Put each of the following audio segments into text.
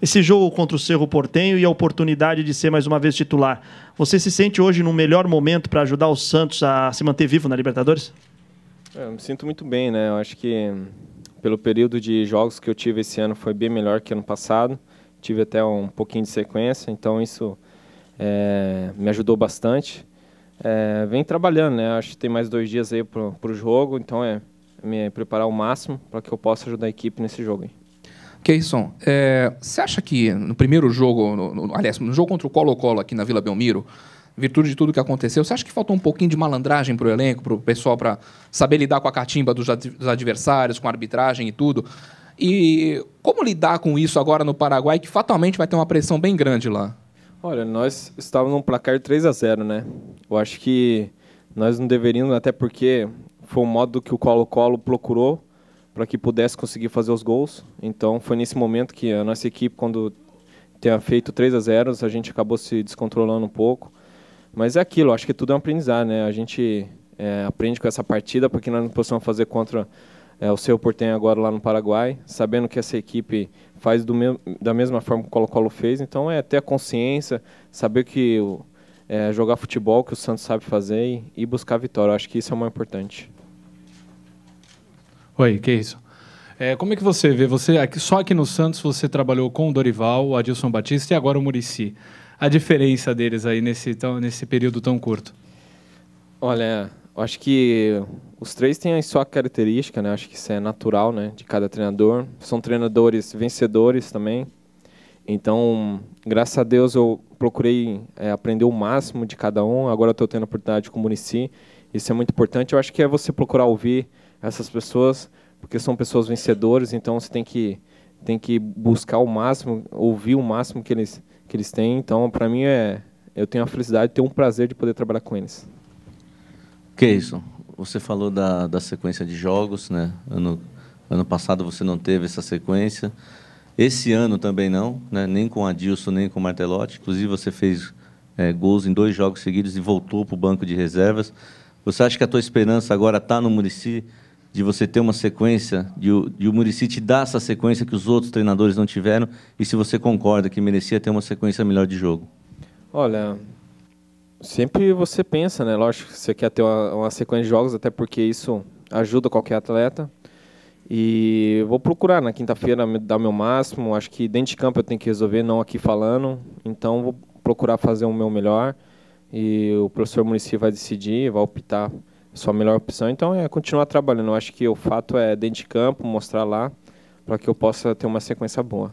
esse jogo contra o Cerro Portenho e a oportunidade de ser mais uma vez titular. Você se sente hoje no melhor momento para ajudar o Santos a se manter vivo na Libertadores? É, eu me sinto muito bem, né? Eu acho que pelo período de jogos que eu tive esse ano foi bem melhor que ano passado. Tive até um pouquinho de sequência, então isso é, me ajudou bastante. É, vem trabalhando, né? Acho que tem mais dois dias aí para o jogo, então é, é me preparar o máximo para que eu possa ajudar a equipe nesse jogo. Aí. Keison, é, você acha que no primeiro jogo, no, no, aliás, no jogo contra o Colo-Colo aqui na Vila Belmiro, virtude de tudo que aconteceu, você acha que faltou um pouquinho de malandragem para o elenco, para o pessoal, para saber lidar com a catimba dos, ad dos adversários, com a arbitragem e tudo? E como lidar com isso agora no Paraguai, que fatalmente vai ter uma pressão bem grande lá? Olha, nós estávamos num placar 3 a 0 né? Eu acho que nós não deveríamos, até porque foi o modo que o Colo-Colo procurou para que pudesse conseguir fazer os gols. Então foi nesse momento que a nossa equipe, quando tinha feito 3 a 0 a gente acabou se descontrolando um pouco. Mas é aquilo, acho que tudo é um aprendizado, né? A gente é, aprende com essa partida para que nós não possamos fazer contra é, o seu Portenho agora lá no Paraguai, sabendo que essa equipe faz me da mesma forma que o Colo-Colo fez. Então é ter a consciência, saber que é, jogar futebol que o Santos sabe fazer e, e buscar a vitória. acho que isso é o mais importante. Oi, que isso. É, como é que você vê? Você aqui, só aqui no Santos você trabalhou com o Dorival, o Adilson Batista e agora o Murici. A diferença deles aí nesse, tão, nesse período tão curto? Olha, eu acho que os três têm a sua característica, né? acho que isso é natural, né? De cada treinador. São treinadores vencedores também. Então, graças a Deus, eu procurei é, aprender o máximo de cada um. Agora estou tendo a oportunidade com o Murici. Isso é muito importante. Eu acho que é você procurar ouvir essas pessoas, porque são pessoas vencedoras, então você tem que tem que buscar o máximo, ouvir o máximo que eles que eles têm. Então, para mim é eu tenho a felicidade, tenho um prazer de poder trabalhar com eles. Que isso? Você falou da, da sequência de jogos, né? Ano ano passado você não teve essa sequência. Esse ano também não, né? nem com Adilson, nem com Martelotti. Inclusive, você fez é, gols em dois jogos seguidos e voltou para o banco de reservas. Você acha que a tua esperança agora está no Murici? de você ter uma sequência, de, de o Murici te dar essa sequência que os outros treinadores não tiveram, e se você concorda que merecia ter uma sequência melhor de jogo? Olha, sempre você pensa, né? Lógico que você quer ter uma, uma sequência de jogos, até porque isso ajuda qualquer atleta. E vou procurar na quinta-feira dar meu máximo. Acho que dentro de campo eu tenho que resolver, não aqui falando. Então vou procurar fazer o meu melhor. E o professor Murici vai decidir, vai optar sua melhor opção. Então é continuar trabalhando. Eu acho que o fato é dentro de campo, mostrar lá, para que eu possa ter uma sequência boa.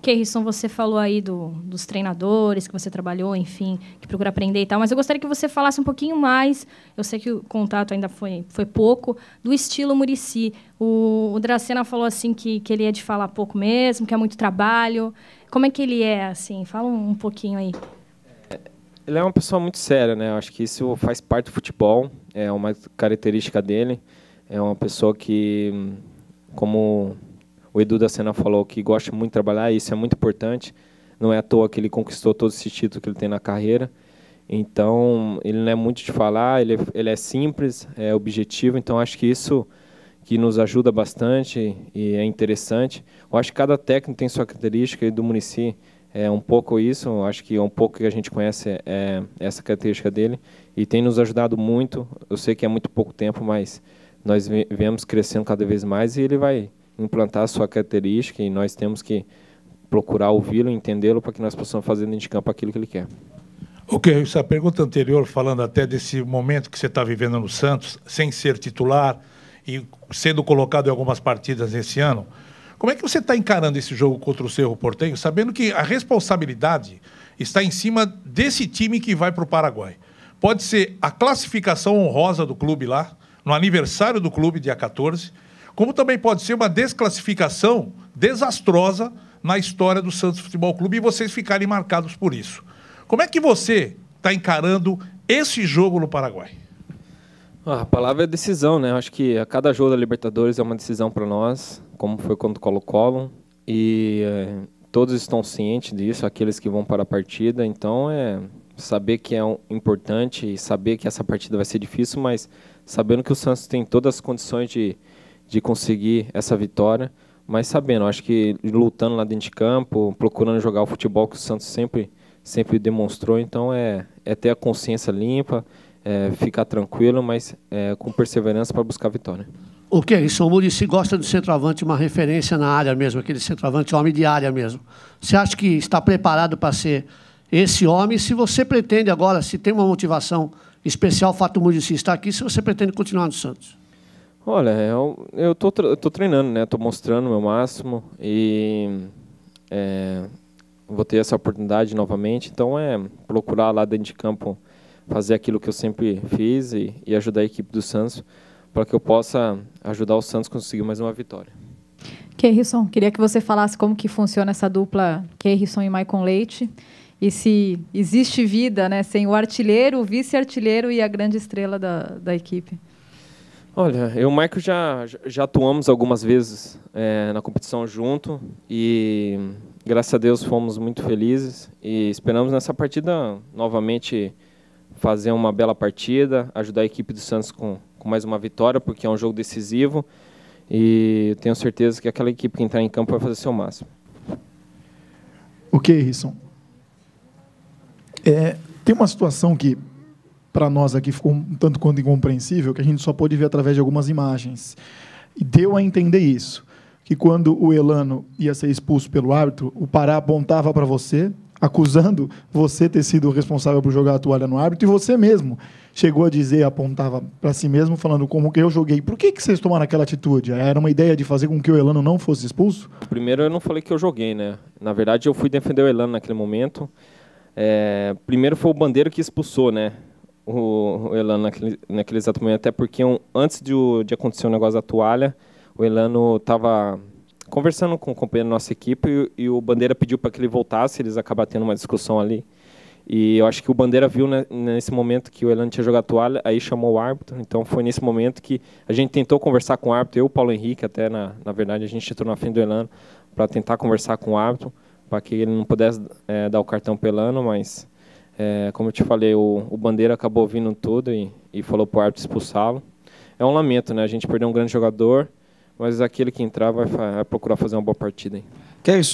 Keirson, você falou aí do, dos treinadores que você trabalhou, enfim, que procura aprender e tal, mas eu gostaria que você falasse um pouquinho mais, eu sei que o contato ainda foi, foi pouco, do estilo Murici. O, o Dracena falou assim que, que ele é de falar pouco mesmo, que é muito trabalho. Como é que ele é, assim? Fala um, um pouquinho aí ele é uma pessoa muito séria, né? Acho que isso faz parte do futebol, é uma característica dele. É uma pessoa que, como o Edu da Sena falou, que gosta muito de trabalhar, isso é muito importante. Não é à toa que ele conquistou todo esse título que ele tem na carreira. Então, ele não é muito de falar, ele é, ele é simples, é objetivo. Então, acho que isso que nos ajuda bastante e é interessante. Eu acho que cada técnico tem sua característica e do município é um pouco isso, acho que é um pouco que a gente conhece é, essa característica dele e tem nos ajudado muito. Eu sei que é muito pouco tempo, mas nós vemos crescendo cada vez mais e ele vai implantar a sua característica e nós temos que procurar ouvi-lo, entendê-lo para que nós possamos fazer dentro de campo aquilo que ele quer. Ok, essa pergunta anterior, falando até desse momento que você está vivendo no Santos, sem ser titular e sendo colocado em algumas partidas nesse ano, como é que você está encarando esse jogo contra o Cerro Portenho, sabendo que a responsabilidade está em cima desse time que vai para o Paraguai? Pode ser a classificação honrosa do clube lá, no aniversário do clube, dia 14, como também pode ser uma desclassificação desastrosa na história do Santos Futebol Clube e vocês ficarem marcados por isso. Como é que você está encarando esse jogo no Paraguai? Ah, a palavra é decisão, né? acho que a cada jogo da Libertadores é uma decisão para nós, como foi quando o Colo-Colo. E é, todos estão cientes disso, aqueles que vão para a partida. Então, é saber que é um, importante e saber que essa partida vai ser difícil, mas sabendo que o Santos tem todas as condições de, de conseguir essa vitória. Mas sabendo, acho que lutando lá dentro de campo, procurando jogar o futebol que o Santos sempre, sempre demonstrou. Então, é, é ter a consciência limpa é, ficar tranquilo, mas é, com perseverança para buscar a vitória. Ok, O Murici gosta do centroavante, uma referência na área mesmo, aquele centroavante homem de área mesmo. Você acha que está preparado para ser esse homem? Se você pretende agora, se tem uma motivação especial, o fato Murici estar aqui, se você pretende continuar no Santos? Olha, é eu, estou tô, eu tô treinando, né? estou mostrando o meu máximo e é, vou ter essa oportunidade novamente. Então é procurar lá dentro de campo fazer aquilo que eu sempre fiz e, e ajudar a equipe do Santos para que eu possa ajudar o Santos a conseguir mais uma vitória. Kerrison, queria que você falasse como que funciona essa dupla Kerrison e Maicon Leite e se existe vida né, sem o artilheiro, o vice-artilheiro e a grande estrela da, da equipe. Olha, eu e o Maicon já, já atuamos algumas vezes é, na competição junto e, graças a Deus, fomos muito felizes e esperamos nessa partida novamente fazer uma bela partida, ajudar a equipe do Santos com, com mais uma vitória, porque é um jogo decisivo. E tenho certeza que aquela equipe que entrar em campo vai fazer seu máximo. Ok, Risson. É, tem uma situação que, para nós aqui, ficou um tanto quanto incompreensível, que a gente só pôde ver através de algumas imagens. E deu a entender isso que quando o Elano ia ser expulso pelo árbitro, o Pará apontava para você, acusando você ter sido responsável por jogar a toalha no árbitro e você mesmo chegou a dizer, apontava para si mesmo, falando como que eu joguei. Por que, que vocês tomaram aquela atitude? Era uma ideia de fazer com que o Elano não fosse expulso? Primeiro, eu não falei que eu joguei, né? Na verdade, eu fui defender o Elano naquele momento. É... primeiro foi o Bandeiro que expulsou, né? O, Elano naquele, naquele exato momento, até porque um, antes de, de acontecer o negócio da toalha, o Elano estava conversando com o companheiro da nossa equipe e, e o Bandeira pediu para que ele voltasse, eles acabaram tendo uma discussão ali. E eu acho que o Bandeira viu né, nesse momento que o Elano tinha jogado toalha, aí chamou o árbitro. Então foi nesse momento que a gente tentou conversar com o árbitro, eu, Paulo Henrique, até na, na verdade a gente entrou na frente do Elano para tentar conversar com o árbitro, para que ele não pudesse é, dar o cartão pelo Elano, mas é, como eu te falei, o, o Bandeira acabou vindo tudo e, e falou para o árbitro expulsá-lo. É um lamento, né? A gente perdeu um grande jogador mas aquele que entrar vai, vai procurar fazer uma boa partida. Hein?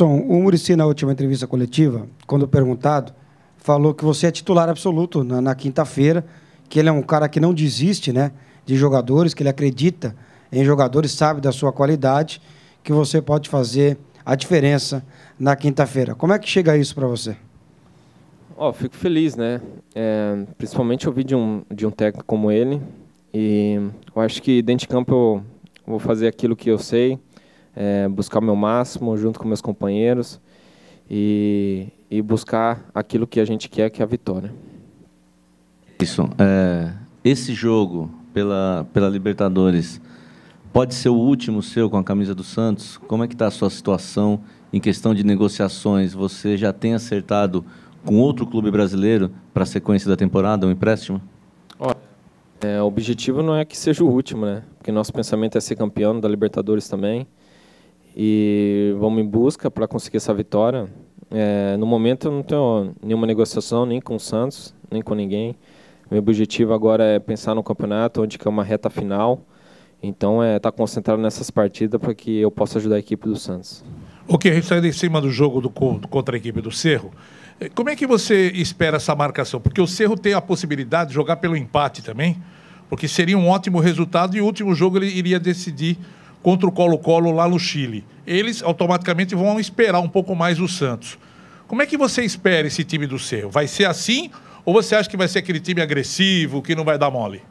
o Murici, na última entrevista coletiva, quando perguntado, falou que você é titular absoluto na, na quinta-feira, que ele é um cara que não desiste né, de jogadores, que ele acredita em jogadores, sabe da sua qualidade, que você pode fazer a diferença na quinta-feira. Como é que chega isso para você? Oh, fico feliz, né? É, principalmente eu vi de um, de um técnico como ele. E eu acho que dentro de campo eu, vou fazer aquilo que eu sei, é, buscar o meu máximo junto com meus companheiros e, e buscar aquilo que a gente quer, que é a vitória. Isso. É, esse jogo pela, pela Libertadores pode ser o último seu com a camisa do Santos? Como é que está a sua situação em questão de negociações? Você já tem acertado com outro clube brasileiro para a sequência da temporada, um empréstimo? Olha, é, o objetivo não é que seja o último, né? Porque nosso pensamento é ser campeão da Libertadores também. E vamos em busca para conseguir essa vitória. É, no momento eu não tenho nenhuma negociação, nem com o Santos, nem com ninguém. Meu objetivo agora é pensar no campeonato, onde que é uma reta final. Então é estar tá concentrado nessas partidas para que eu possa ajudar a equipe do Santos. O que a gente está em cima do jogo do, contra a equipe do Cerro como é que você espera essa marcação? Porque o Cerro tem a possibilidade de jogar pelo empate também, porque seria um ótimo resultado e o último jogo ele iria decidir contra o Colo-Colo lá no Chile. Eles automaticamente vão esperar um pouco mais o Santos. Como é que você espera esse time do Cerro? Vai ser assim ou você acha que vai ser aquele time agressivo que não vai dar mole?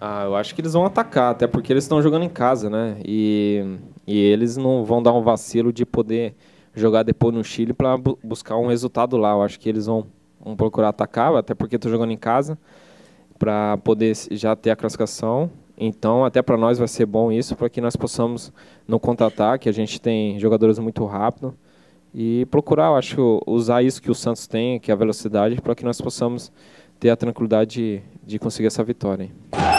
Ah, eu acho que eles vão atacar, até porque eles estão jogando em casa, né? E, e eles não vão dar um vacilo de poder jogar depois no Chile para bu buscar um resultado lá. Eu acho que eles vão, vão procurar atacar, até porque estou jogando em casa, para poder já ter a classificação. Então, até para nós vai ser bom isso, para que nós possamos no contra-ataque, a gente tem jogadores muito rápido e procurar, eu acho, usar isso que o Santos tem, que é a velocidade, para que nós possamos ter a tranquilidade de, de conseguir essa vitória. Hein?